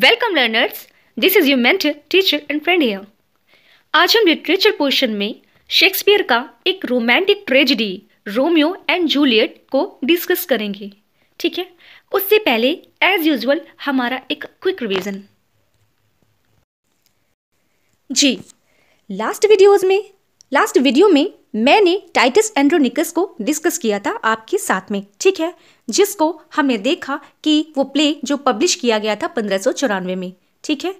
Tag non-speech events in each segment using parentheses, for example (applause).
welcome learners this is your mentor teacher and friend here आज हम literature portion में Shakespeare का एक romantic tragedy Romeo and Juliet को डिस्कस करेंगे ठीक है उससे पहले एज यूजल हमारा एक क्विक रिवीजन जी लास्ट वीडियोस में लास्ट वीडियो में मैंने टाइटस एंड्रोनिकस को डिस्कस किया था आपके साथ में ठीक है जिसको हमने देखा कि वो प्ले जो पब्लिश किया गया था पंद्रह में ठीक है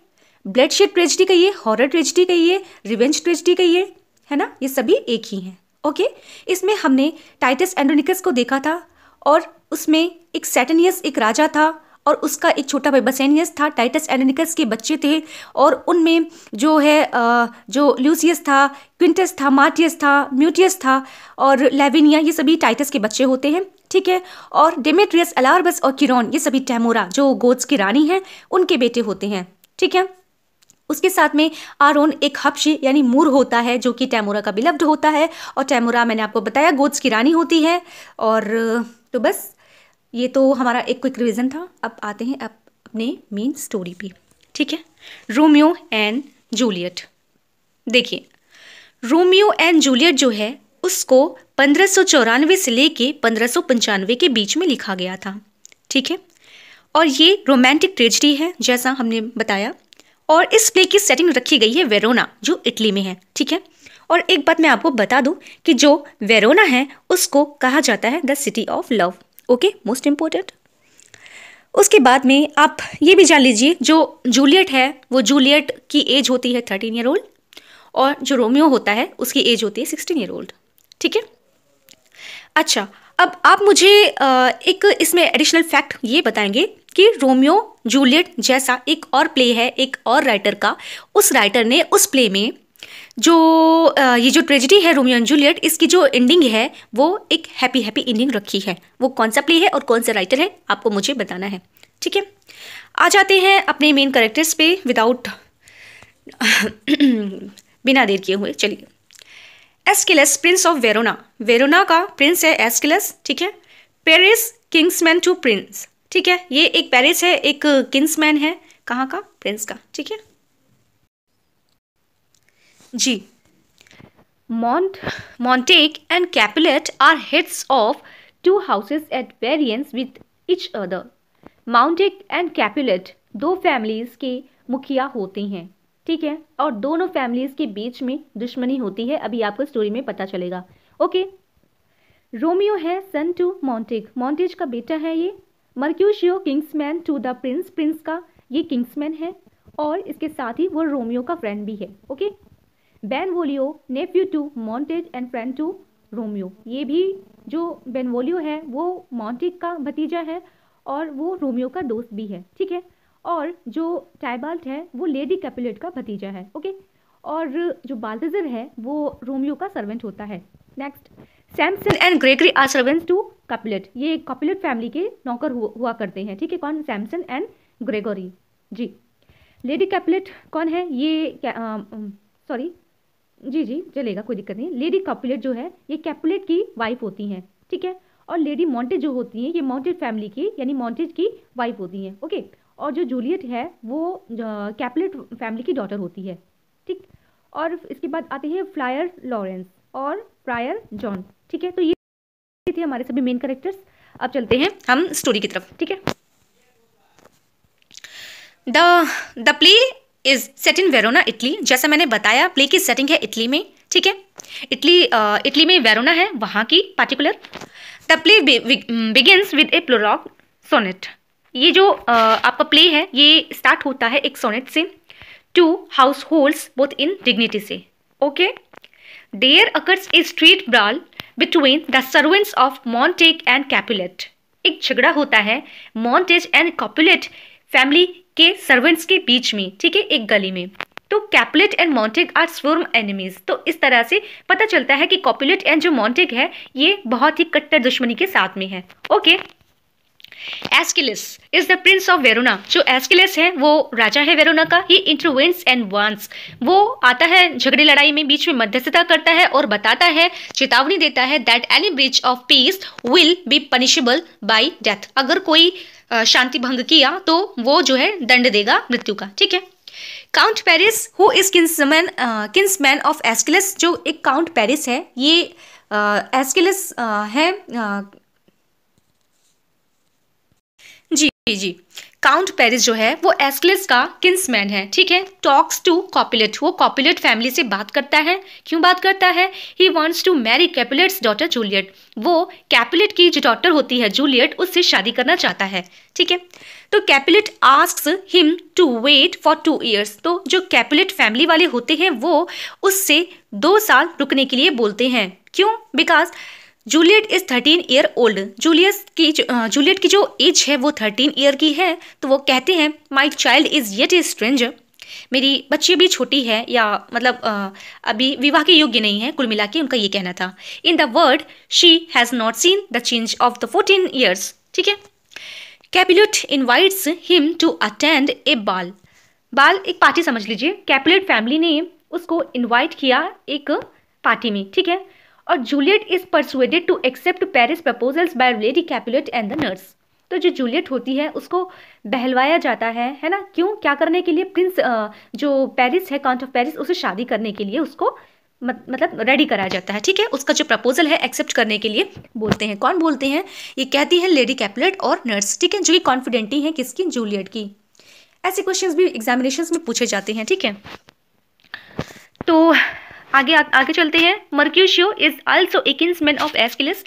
ब्लडशेड ट्रेजिडी कहिए हॉरर ट्रेजिडी कहिए रिवेंज ट्रेजिडी कहिए है ना ये सभी एक ही हैं ओके इसमें हमने टाइटस एंड्रोनिकस को देखा था और उसमें एक सेटनियस एक राजा था और उसका एक छोटा भाई बसेनियस था टाइटस एलेनिकस के बच्चे थे और उनमें जो है जो ल्यूसियस था क्विंटस था मार्टियस था म्यूटियस था और लेविनिया ये सभी टाइटस के बच्चे होते हैं ठीक है और डेमेट्रियस अलार्बस और किरोन ये सभी टैमोरा जो गोद्स की रानी हैं उनके बेटे होते हैं ठीक है उसके साथ में आरोन एक हपशी यानी मूर होता है जो कि टैमोरा का बिलव्ड होता है और टैमोरा मैंने आपको बताया गोद्स की रानी होती है और तो बस ये तो हमारा एक क्विक रिविज़न था अब आते हैं अब अपने मेन स्टोरी पे ठीक है रोमियो एंड जूलियट देखिए रोमियो एंड जूलियट जो है उसको पंद्रह से लेके पंद्रह के बीच में लिखा गया था ठीक है और ये रोमांटिक ट्रेजडी है जैसा हमने बताया और इस प्ले की सेटिंग रखी गई है वेरोना जो इटली में है ठीक है और एक बात मैं आपको बता दूं कि जो वेरोना है उसको कहा जाता है the city of love okay most important उसके बाद में आप ये भी जान लीजिए जो जूलियट है वो जूलियट की एज होती है थर्टीन ईयर ओल्ड और जो रोमियो होता है उसकी एज होती है सिक्सटीन ईयर ओल्ड ठीक है अच्छा अब आप मुझे एक इसमें एडिशनल फैक्ट ये बताएंगे कि रोमियो जूलियट जैसा एक और प्ले है एक और राइटर का उस राइटर ने उस प्ले में जो ये जो ट्रेजिडी है रोमियो एंड जूलियट इसकी जो एंडिंग है वो एक हैप्पी हैप्पी एंडिंग रखी है वो कौन सा प्ले है और कौन सा राइटर है आपको मुझे बताना है ठीक है आ जाते हैं अपने मेन करेक्टर्स पे विदाउट (coughs) बिना देर किए हुए चलिए Escalus prince of Verona Verona का प्रिंस है एस्किलस ठीक है पेरिस किंग्समैन टू प्रिंस ठीक है ये एक पेरिस है एक किंग्समैन है कहाँ का प्रिंस का ठीक है जी Mont Montague and Capulet are heads of two houses at variance with each other Montague and Capulet दो फैमिलीज़ के मुखिया होते हैं ठीक है और दोनों फैमिलीज़ के बीच में दुश्मनी होती है अभी आपको स्टोरी में पता चलेगा ओके रोमियो है सन टू मॉन्टेक मॉन्टेज का बेटा है ये Mercutio kinsman to the prince prince का ये किंग्समैन है और इसके साथ ही वो रोमियो का फ्रेंड भी है okay Benvolio nephew to Montague and friend to Romeo ये भी जो बेनवोलियो है वो मॉन्टेज का भतीजा है और वो रोमियो का दोस्त भी है ठीक है और जो टाइबाल्ट है वो लेडी कैपुलेट का भतीजा है ओके और जो बाल्टजर है वो रोमियो का सर्वेंट होता है next Sampson and Gregory are servant to Capulet ये कपिलेट फैमिली के नौकर हुआ करते हैं ठीक है कौन सैमसन एंड ग्रेगोरी जी लेडी कैपलेट कौन है ये सॉरी जी जी चलेगा कोई दिक्कत नहीं लेडी कैपुलेट जो है ये कैपुलेट की वाइफ होती हैं ठीक है और लेडी मॉन्टेज जो होती हैं ये मॉन्टेज फैमिली की यानी मॉन्टेज की वाइफ होती हैं ओके और जो जूलियट है वो कैपुलेट फैमिली की डॉटर होती है ठीक और इसके बाद आते हैं फ्लायर लॉरेंस और फ्रायर जॉन ठीक है तो ये थे हमारे सभी मेन करेक्टर्स अब चलते हैं हम स्टोरी की तरफ ठीक है the the play is set in Verona Italy जैसा मैंने बताया प्ले की सेटिंग है इटली में ठीक है इटली इटली में वेरोना है वहाँ की particular the play begins with a prologue sonnet ये जो uh, आपका प्ले है ये स्टार्ट होता है एक सोनेट से two households both in dignity से okay there occurs a street brawl between the servants of Montague and Capulet एक झगड़ा होता है मॉन्टेज एंड कैपुलेट फैमिली के सर्वेंट्स के बीच में ठीक है एक गली में तो Capulet and Montague are sworn enemies तो इस तरह से पता चलता है कि कॉपुलेट एंड जो मॉन्टेग है ये बहुत ही कट्टर दुश्मनी के साथ में है okay Escalus is the prince of Verona जो एस्किलिस है वो राजा है वेरोना का ही इंट्रोवेंस एंड वांस वो आता है झगड़े लड़ाई में बीच में मध्यस्थता करता है और बताता है चेतावनी देता है that any breach of peace will be punishable by death अगर कोई शांति भंग किया तो वो जो है दंड देगा मृत्यु का ठीक है count Paris who is kinsman kinsman of Escalus जो एक काउंट पेरिस है ये एस्किलस है आ, जी जी काउंट पेरिस जो है वो एस्कलेस का किन्समैन है ठीक है टॉक्स टू कॉपिलेट वो कॉपिलेट फैमिली से बात करता है क्यों बात करता है he wants to marry Capulet's daughter Juliet वो कैपुलेट की जो डॉटर होती है जूलियट उससे शादी करना चाहता है ठीक है तो Capulet ask him to wait for two years तो जो कैपुलेट फैमिली वाले होते हैं वो उससे दो साल रुकने के लिए बोलते हैं क्यों because Juliet is thirteen year old Julius की जूलियट की जो एज है वो थर्टीन ईयर की है तो वो कहते हैं my child is yet a stranger मेरी बच्ची भी छोटी है या मतलब आ, अभी विवाह के योग्य नहीं है कुल मिला के उनका ये कहना था in the word she has not seen the change of the fourteen years ठीक है Capulet invites him to attend a ball ball एक पार्टी समझ लीजिए कैपिलट फैमिली ने उसको इनवाइट किया एक पार्टी में ठीक है और Juliet is persuaded to accept Paris proposals by lady Capulet and the nurse तो जो जूलियट होती है उसको बहलवाया जाता है है ना क्यों क्या करने के लिए प्रिंस जो पेरिस है काउंट ऑफ पेरिस उसे शादी करने के लिए उसको मत, मतलब रेडी कराया जाता है ठीक है उसका जो प्रपोजल है एक्सेप्ट करने के लिए बोलते हैं कौन बोलते हैं ये कहती है लेडी कैपलेट और नर्स ठीक है जो कि कॉन्फिडेंट ही है किसकी जूलियट की ऐसे क्वेश्चंस भी एग्जामिनेशंस में पूछे जाते हैं ठीक है तो आगे आ, आगे चलते हैं Mercutio is also a kinsman of Escalus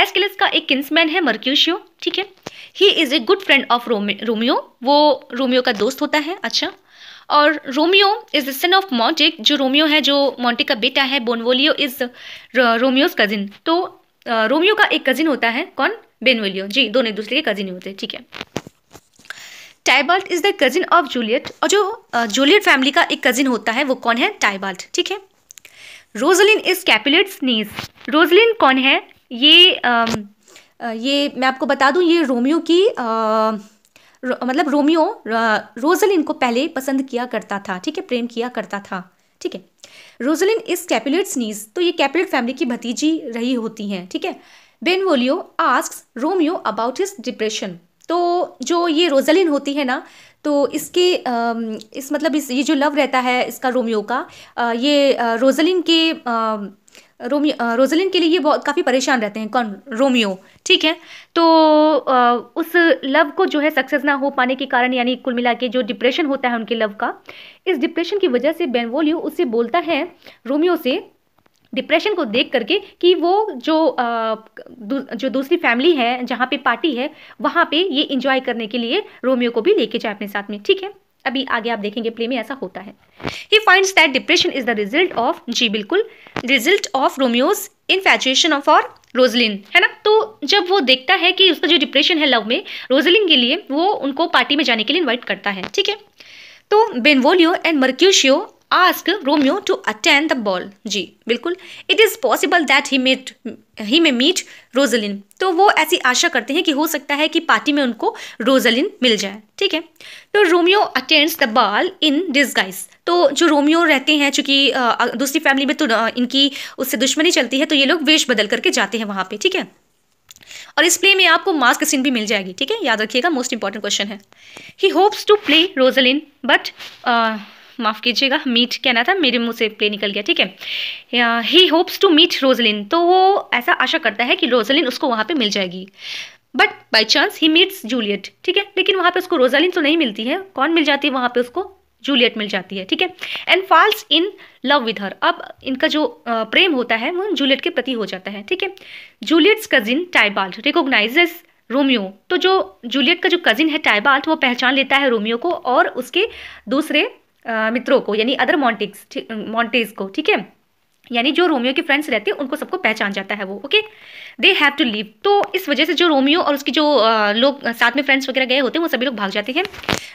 Escalus का एक किन्समैन है मर्क्यूशियो ठीक है he is a good friend of Romeo वो रोमियो का दोस्त होता है अच्छा और Romeo is the son of Montague जो रोमियो है जो मॉन्टिक का बेटा है बोनवोलियो इज रोमियोज कजिन तो रोमियो uh, का एक कजिन होता है कौन बेनवोलियो जी दोनों एक दूसरे के कजिन ही होते हैं ठीक है Tybalt is the cousin of Juliet और जो जूलियट uh, फैमिली का एक कजिन होता है वो कौन है टाइबाल्ट ठीक है Rosaline is Capulet's niece Rosaline कौन है ये आ, ये मैं आपको बता दूं ये रोमियो की आ, रो, मतलब रोमियो रोजलिन को पहले पसंद किया करता था ठीक है प्रेम किया करता था ठीक है रोजलिन इज कैपुलेट्स नीज तो ये कैपिलेट फैमिली की भतीजी रही होती हैं ठीक है Benvolio ask Romeo about his depression तो जो ये रोजलिन होती है ना तो इसके इस मतलब इस ये जो लव रहता है इसका रोमियो का ये रोजलिन के रोमियो रोजलिन के लिए ये बहुत काफ़ी परेशान रहते हैं कौन रोमियो ठीक है तो उस लव को जो है सक्सेस ना हो पाने के कारण यानी कुल मिला के जो डिप्रेशन होता है उनके लव का इस डिप्रेशन की वजह से बेनवोलियो उससे बोलता है रोमियो से डिप्रेशन को देख करके कि वो जो आ, दू, जो दूसरी फैमिली है जहाँ पे पार्टी है वहाँ पे ये इंजॉय करने के लिए रोमियो को भी लेके जाए अपने साथ में ठीक है अभी आगे आप देखेंगे प्ले में ऐसा होता है he finds that depression is the result of जी बिल्कुल result of Romeo's infatuation of और रोजलिन है ना तो जब वो देखता है कि उसका जो डिप्रेशन है लव में रोजलिन के लिए वो उनको पार्टी में जाने के लिए इन्वाइट करता है ठीक है तो Benvolio and Mercutio ask Romeo to attend the ball जी बिल्कुल it is possible that he met he में मीट रोजलिन तो वो ऐसी आशा करते हैं कि हो सकता है कि पार्टी में उनको रोजलिन मिल जाए ठीक है तो Romeo attends the ball in disguise तो जो रोमियो रहते हैं चूंकि दूसरी फैमिली में तो इनकी उससे दुश्मनी चलती है तो ये लोग वेश बदल करके जाते हैं वहाँ पर ठीक है और इस प्ले में आपको मास्क सीन भी मिल जाएगी ठीक है याद रखिएगा मोस्ट इंपॉर्टेंट क्वेश्चन है he hopes to play Rosaline but माफ़ कीजिएगा मीट कहना था मेरे मुंह से प्ले निकल गया ठीक है he hopes to meet Rosaline तो वो ऐसा आशा करता है कि रोजलिन उसको वहाँ पे मिल जाएगी but by chance he meets Juliet ठीक है लेकिन वहाँ पे उसको रोजालिन तो नहीं मिलती है कौन मिल जाती है वहाँ पे उसको जूलियट मिल जाती है ठीक है and falls in love with her अब इनका जो प्रेम होता है वो जूलियट के प्रति हो जाता है ठीक है जूलियट्स कजिन टाइबाल्ट रिकोगनाइजेस रोमियो तो जो जूलियट का जो कजिन है टाइबाल्ट वो पहचान लेता है रोमियो को और उसके दूसरे मित्रों को यानी अदर मॉन्टिक्स मॉन्टेज को ठीक है यानी जो रोमियो के फ्रेंड्स रहते हैं उनको सबको पहचान जाता है वो okay they have to leave तो इस वजह से जो रोमियो और उसकी जो लोग साथ में फ्रेंड्स वगैरह गए होते हैं वो सभी लोग भाग जाते हैं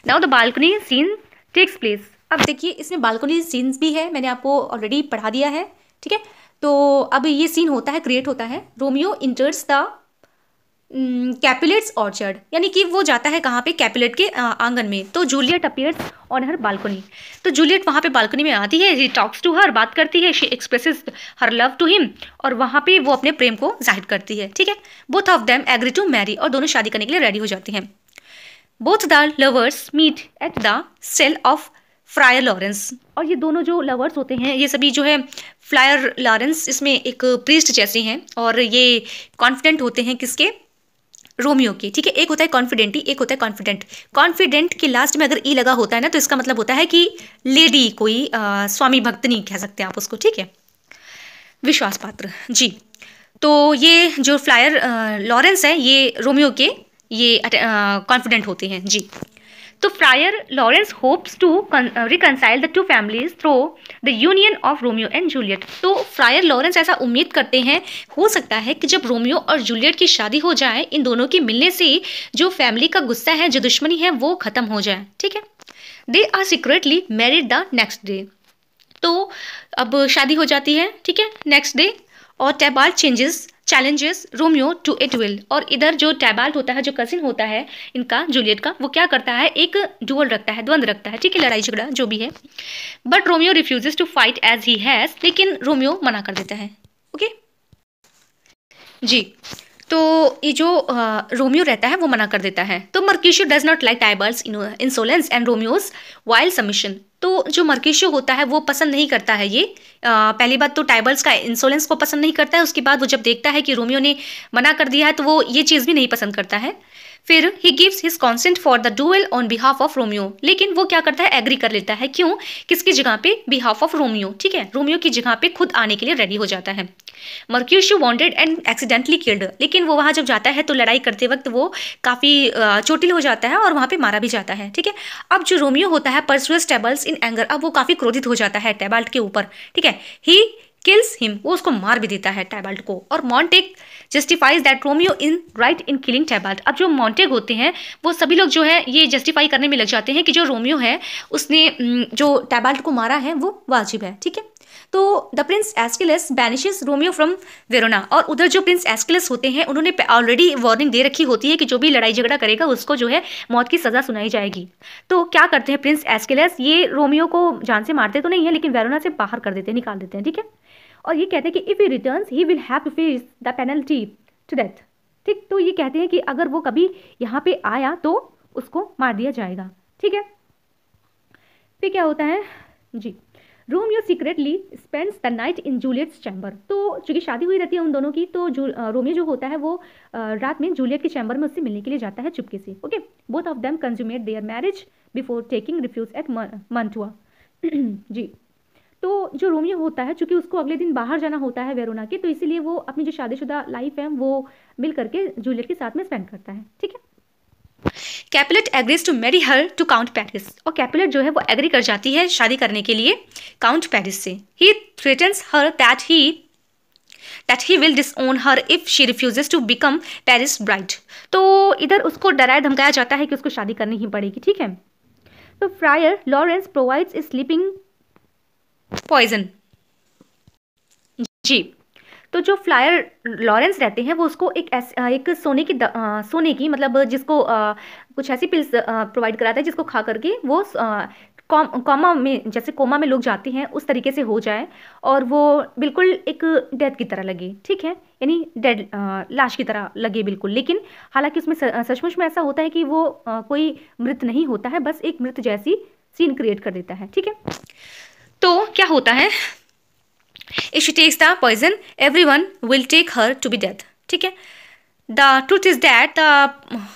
now the balcony scene takes place अब देखिए इसमें बालकनी सीन्स भी है मैंने आपको ऑलरेडी पढ़ा दिया है ठीक है तो अब ये सीन होता है क्रिएट होता है Romeo enters the Capulet's orchard यानी कि वो जाता है कहाँ पे कैपिलेट के आंगन में तो Juliet appears on her balcony तो जूलियट वहाँ पे बालकनी में आती है ही टॉक्स टू हर बात करती है she expresses her love to him और वहाँ पे वो अपने प्रेम को जाहिर करती है ठीक है both of them agree to marry और दोनों शादी करने के लिए रेडी हो जाती हैं both the lovers meet at the cell of Friar Laurence और ये दोनों जो लवर्स होते हैं ये सभी जो है फ्लायर लॉरेंस इसमें एक प्रीस्ट जैसे हैं और ये कॉन्फिडेंट होते हैं किसके रोमियो की ठीक है एक होता है कॉन्फिडेंटी एक होता है कॉन्फिडेंट कॉन्फिडेंट के लास्ट में अगर ई e लगा होता है ना तो इसका मतलब होता है कि लेडी कोई आ, स्वामी भक्त नहीं कह सकते आप उसको ठीक है विश्वास पात्र जी तो ये जो फ्लायर लॉरेंस है ये रोमियो के ये कॉन्फिडेंट होते हैं जी तो Friar Laurence hopes to reconcile the two families through the union of Romeo and Juliet तो फ्रायर लॉरेंस ऐसा उम्मीद करते हैं हो सकता है कि जब रोमियो और जूलियट की शादी हो जाए इन दोनों के मिलने से जो फैमिली का गुस्सा है जो दुश्मनी है वो खत्म हो जाए ठीक है they are secretly married the next day तो अब शादी हो जाती है ठीक है नेक्स्ट डे और Tybalt changes challenges Romeo to it will और इधर जो टैबाल्ट होता है जो कजिन होता है इनका जूलियट का वो क्या करता है एक डुअल रखता है द्वंद रखता है ठीक है लड़ाई झगड़ा जो भी है but Romeo refuses to fight as he has लेकिन रोमियो मना कर देता है ओके जी तो ये जो रोमियो रहता है वो मना कर देता है तो Mercutio does not like Tybalt's insolence and Romeo's wild submission तो जो मर्केशियो होता है वो पसंद नहीं करता है ये आ, पहली बात तो टाइबल्स का इंसोलेंस को पसंद नहीं करता है उसके बाद वो जब देखता है कि रोमियो ने मना कर दिया है तो वो ये चीज़ भी नहीं पसंद करता है फिर he gives his consent for the duel on behalf of Romeo लेकिन वो क्या करता है एग्री कर लेता है क्यों किसकी जगह पे बिहाफ ऑफ रोमियो ठीक है रोमियो की जगह पे खुद आने के लिए रेडी हो जाता है Mercutio wanted and accidentally killed लेकिन वो वहाँ जब जाता है तो लड़ाई करते वक्त वो काफ़ी चोटिल हो जाता है और वहाँ पे मारा भी जाता है ठीक है अब जो रोमियो होता है परसुएस टेबल्स इन एंगर अब वो काफ़ी क्रोधित हो जाता है टेबाल्ट के ऊपर ठीक है ही किल्स हिम वो उसको मार भी देता है टैबल्ट को और Montague justifies that Romeo in right in killing Tybalt अब जो मॉन्टेक होते हैं वो सभी लोग जो है ये जस्टिफाई करने में लग जाते हैं कि जो रोमियो है उसने जो टैबल्ट को मारा है वो वाजिब है ठीक है तो the prince Escalus banishes Romeo from Verona और उधर जो प्रिंस एस्किलस होते हैं उन्होंने ऑलरेडी वार्निंग दे रखी होती है कि जो भी लड़ाई झगड़ा करेगा उसको जो है मौत की सज़ा सुनाई जाएगी तो क्या करते हैं प्रिंस एस्किलस ये रोमियो को जान से मारते तो नहीं है लेकिन वेरोना से बाहर कर देते हैं निकाल देते हैं ठीक है और ये कहते हैं कि if he return he will have to face the penalty to death ठीक तो ये कहते हैं कि अगर वो कभी यहाँ पे आया तो उसको मार दिया जाएगा ठीक है फिर क्या होता है जी Romeo secretly spends the night in Juliet's chamber तो चूंकि शादी हुई रहती है उन दोनों की तो जू रोमियो जो होता है वो रात में जूलियट के चैम्बर में उससे मिलने के लिए जाता है चुपके से okay both of them consummate their marriage before taking refuge at हुआ जी तो जो रोमियो होता है चूंकि उसको अगले दिन बाहर जाना होता है वेरोना के तो इसीलिए वो अपनी जो शादीशुदा लाइफ है वो मिल करके जूलियट के साथ में स्पेंड करता है ठीक है Capulet agrees to marry her to count Paris और कैपिलेट जो है वो एग्री कर जाती है शादी करने के लिए काउंट पेरिस से he threatens her that he that he will disown her if she refuses to become Paris bride तो इधर उसको डराया धमकाया जाता है कि उसको शादी करनी ही पड़ेगी ठीक है तो Friar Laurence provides a sleeping poison जी तो जो फ्लायर लॉरेंस रहते हैं वो उसको एक एक सोने की द, आ, सोने की मतलब जिसको आ, कुछ ऐसी पिल्स प्रोवाइड कराता है जिसको खा करके वो कोमा कॉमा में जैसे कोमा में लोग जाते हैं उस तरीके से हो जाए और वो बिल्कुल एक डेथ की तरह लगे ठीक है यानी डेड लाश की तरह लगे बिल्कुल लेकिन हालांकि उसमें सचमुच में ऐसा होता है कि वो आ, कोई मृत नहीं होता है बस एक मृत जैसी सीन क्रिएट कर देता है ठीक है तो क्या होता है if she takes the poison everyone will take her to be death ठीक है the truth is that the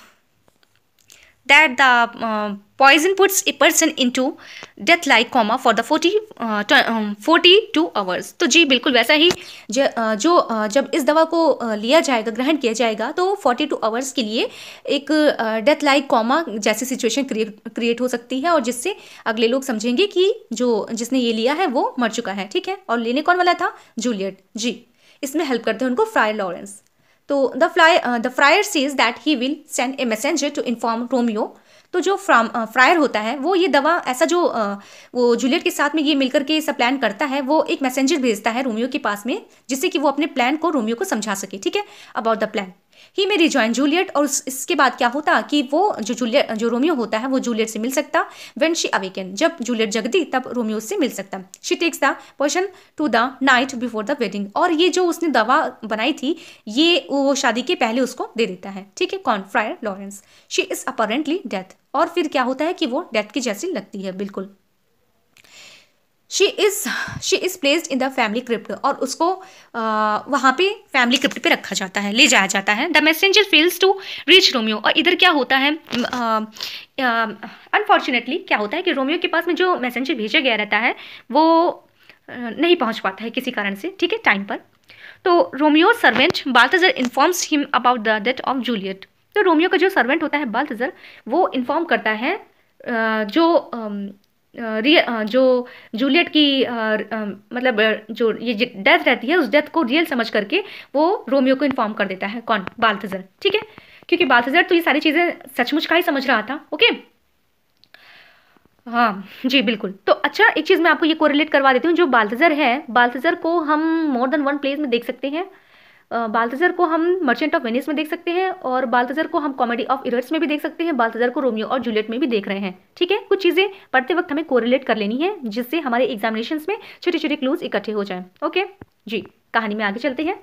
that the uh, poison puts a person into death like coma for the 40 forty two hours तो जी बिल्कुल वैसा ही ज, uh, जो uh, जब इस दवा को uh, लिया जाएगा ग्रहण किया जाएगा तो फोर्टी टू आवर्स के लिए एक डेथ लाइक कॉमा जैसी सिचुएशन क्रिएट क्रिएट हो सकती है और जिससे अगले लोग समझेंगे कि जो जिसने ये लिया है वो मर चुका है ठीक है और लेने कौन वाला था जूलियट जी इसमें हेल्प करते हैं उनको फ्रायर लॉरेंस तो the fly the friar sees that he will send a messenger to inform Romeo तो जो फ्राम फ्रायर uh, होता है वो ये दवा ऐसा जो uh, वो जूलियट के साथ में ये मिलकर के ऐसा प्लान करता है वो एक मैसेंजर भेजता है रोमियो के पास में जिससे कि वो अपने प्लान को रोमियो को समझा सके ठीक है अबाउट द प्लान ही मेरी जॉइन जूलियट और इसके बाद क्या होता कि वो जो जूलियट जो रोमियो होता है वो जूलियट से मिल सकता वेन शी अवेकन जब जूलियट जगदी तब रोमियो से मिल सकता she takes the potion to the night before the wedding और ये जो उसने दवा बनाई थी ये वो शादी के पहले उसको दे देता है ठीक है कौन Friar Laurence she is apparently death और फिर क्या होता है कि वो डेथ की जैसी लगती है बिल्कुल she is she is placed in the family crypt और उसको वहाँ पे फैमिली क्रिप्ट पे रखा जाता है ले जाया जाता है the messenger fails to reach Romeo और इधर क्या होता है अनफॉर्चुनेटली क्या होता है कि रोमियो के पास में जो मैसेंजर भेजा गया रहता है वो नहीं पहुँच पाता है किसी कारण से ठीक है टाइम पर तो Romeo servant Balthasar informs him about the death of Juliet तो रोमियो का जो सर्वेंट होता है बाल्थजर वो इन्फॉर्म करता है जो रियल जो जूलियट की मतलब जो ये डेथ रहती है उस डेथ को रियल समझ करके वो रोमियो को इन्फॉर्म कर देता है कौन बाल्थजर ठीक है क्योंकि बाल्थजर तो ये सारी चीज़ें सचमुच का ही समझ रहा था ओके हाँ जी बिल्कुल तो अच्छा एक चीज़ मैं आपको ये कोरिलेट करवा देती हूँ जो बाल्थजर है बाल्थजर को हम मोर देन वन प्लेस में देख सकते हैं बालतजर को हम मर्चेंट ऑफ वेनिस में देख सकते हैं और बालतजर को हम कॉमेडी ऑफ इरर्स में भी देख सकते हैं बालतजर को रोमियो और जूलियट में भी देख रहे हैं ठीक है कुछ चीज़ें पढ़ते वक्त हमें कोरिलेट कर लेनी है जिससे हमारे एग्जामिनेशन में छोटे छोटे क्लूज इकट्ठे हो जाए ओके जी कहानी में आगे चलते हैं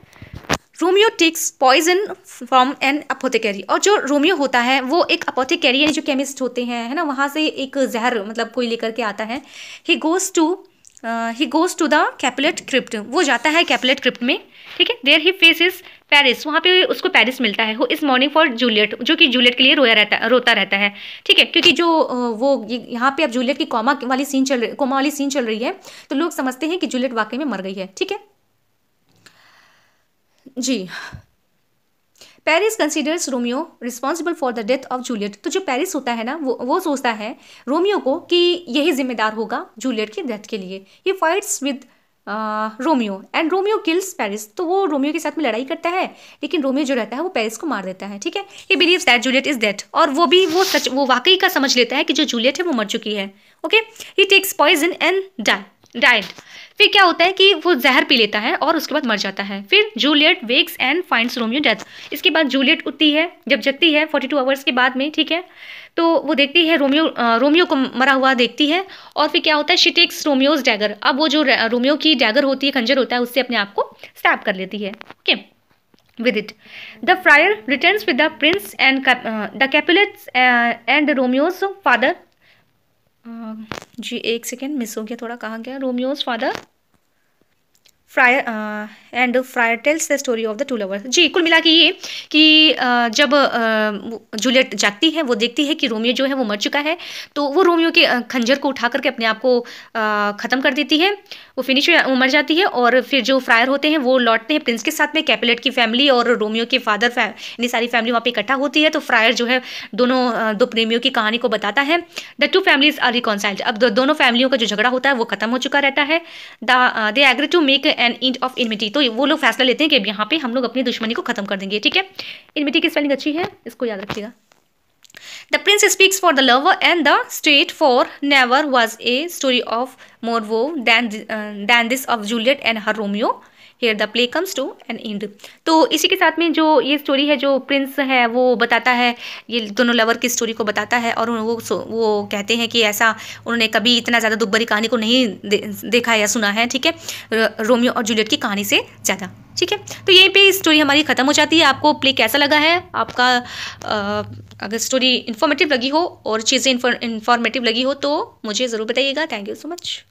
Romeo takes poison from an apothecary और जो रोमियो होता है वो एक अपोथिकरी यानी जो केमिस्ट होते हैं है ना वहाँ से एक जहर मतलब कोई लेकर के आता है he goes to he goes to the Capulet crypt वो जाता है कैपलेट क्रिप्ट में ठीक है there he face is Paris वहाँ पे उसको पेरिस मिलता है who is mourning for Juliet जो कि जूलियट के लिए रोया रहता रोता रहता है ठीक है क्योंकि जो uh, वो यहाँ पे अब जूलियट की कॉमा वाली सीन चल रही कोमा वाली सीन चल रही है तो लोग समझते हैं कि जूलियट वाकई में मर गई है ठीक है जी Paris considers Romeo responsible for the death of Juliet तो जो पेरिस होता है ना वो वो सोचता है रोमियो को कि यही जिम्मेदार होगा जूलियट की डेथ के लिए ये fights with Romeo and Romeo kills Paris तो वो रोमियो के साथ में लड़ाई करता है लेकिन रोमियो जो रहता है वो पेरिस को मार देता है ठीक है he believes that Juliet is dead और वो भी वो सच वो वाकई का समझ लेता है कि जो जूलियट है वो मर चुकी है okay he takes poison and die died फिर क्या होता है कि वो जहर पी लेता है और उसके बाद मर जाता है फिर Juliet wakes and finds Romeo death इसके बाद जूलियट उठती है जब जगती है फोर्टी टू आवर्स के बाद में ठीक है तो वो देखती है रोमियो रोमियो को मरा हुआ देखती है और फिर क्या होता है शिटेक्स रोमियोज डैगर अब वो जो रोमियो की डैगर होती है खंजर होता है उससे अपने आप को स्टैप कर लेती है okay with it the friar return with the prince and the uh, and Romeo's father जी एक सेकेंड मिस हो गया थोड़ा कहाँ गया Romeo's father friar and friar tells the story of the two lovers जी कुल मिला के ये कि uh, जब जूलियट uh, जागती है वो देखती है कि रोमियो जो है वो मर चुका है तो वो रोमियो के uh, खंजर को उठा करके अपने आप को ख़त्म कर देती है वो फिनिश वो मर जाती है और फिर जो फ्रायर होते हैं वो लौटते हैं प्रिंस के साथ में कैपिलेट की फैमिली और रोमियो के फादर यानी सारी फैमिली वहाँ पर इकट्ठा होती है तो फ्रायर जो है दोनों दो प्रेमियों की कहानी को बताता है the two families are reconciled अब दोनों फैमिलियों का जो झगड़ा होता है वो खत्म हो चुका रहता है the they agree to make an end of enmity तो वो लोग फैसला लेते हैं कि यहाँ पे हम लोग अपनी दुश्मनी को खत्म कर देंगे ठीक है इनमिटी की स्पेलिंग अच्छी है इसको याद रखिएगा the prince speaks for the love and the state for never was a story of more woe than than this of Juliet and her Romeo here the play comes to an end तो इसी के साथ में जो ये story है जो Prince है वो बताता है ये दोनों लवर की स्टोरी को बताता है और वो वो कहते हैं कि ऐसा उन्होंने कभी इतना ज़्यादा दुब्बरी कहानी को नहीं दे, देखा या सुना है ठीक है रोमियो और जूलियट की कहानी से ज़्यादा ठीक है तो यहीं पे स्टोरी हमारी ख़त्म हो जाती है आपको प्ले कैसा लगा है आपका आ, अगर स्टोरी इन्फॉर्मेटिव लगी हो और चीज़ें इन्फॉर्मेटिव लगी हो तो मुझे ज़रूर बताइएगा थैंक यू सो मच